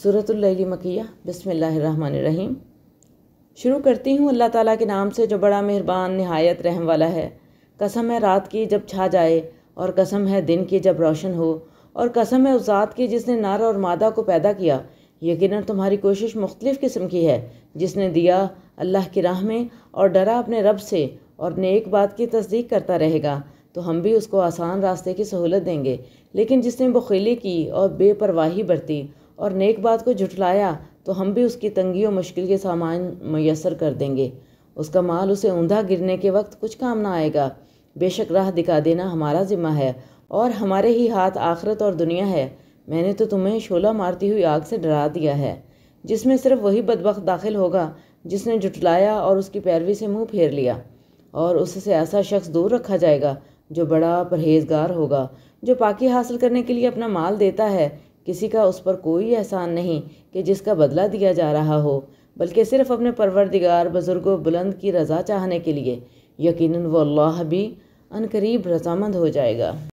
صورت اللہ مکیہ بسم اللہ الرحمن الرحیم شروع کرتی ہوں اللہ تعالیٰ کے نام سے جو بڑا مہربان نہایت رحم والا ہے قسم ہے رات کی جب چھا جائے اور قسم ہے دن کی جب روشن ہو اور قسم ہے ذات کی جس نے نار اور مادہ کو پیدا کیا یقیناً تمہاری کوشش مختلف قسم کی ہے جس نے دیا اللہ کی راہ میں اور ڈرا اپنے رب سے اور نیک بات کی تصدیق کرتا رہے گا تو ہم بھی اس کو آسان راستے کی سہولت دیں گے لیکن جس نے بخیلی کی اور بے پرواہی برتی اور نیک بات کو جھٹلایا تو ہم بھی اس کی تنگی و مشکل کے سامان میسر کر دیں گے اس کا مال اسے اوندھا گرنے کے وقت کچھ کام نہ آئے گا بے شک راہ دکھا دینا ہمارا ذمہ ہے اور ہمارے ہی ہاتھ آخرت اور دنیا ہے میں نے تو تمہیں شولہ مارتی ہوئی آگ سے ڈرا دیا ہے جس میں صرف وہی بدبخت داخل ہوگا جس نے جھٹلایا اور اس کی پیروی سے منہ پھیر لیا اور اس سے ایسا شخص دور رکھا جائے گا جو بڑا پرہیزگار ہوگا جو پاکی حاصل کرنے کے لیے اپنا مال دیتا ہے کسی کا اس پر کوئی احسان نہیں کہ جس کا بدلہ دیا جا رہا ہو بلکہ صرف اپنے پروردگار بزرگ و بلند کی رضا چاہنے کے لیے یقیناً وہ اللہ بھی قریب رضامند ہو جائے گا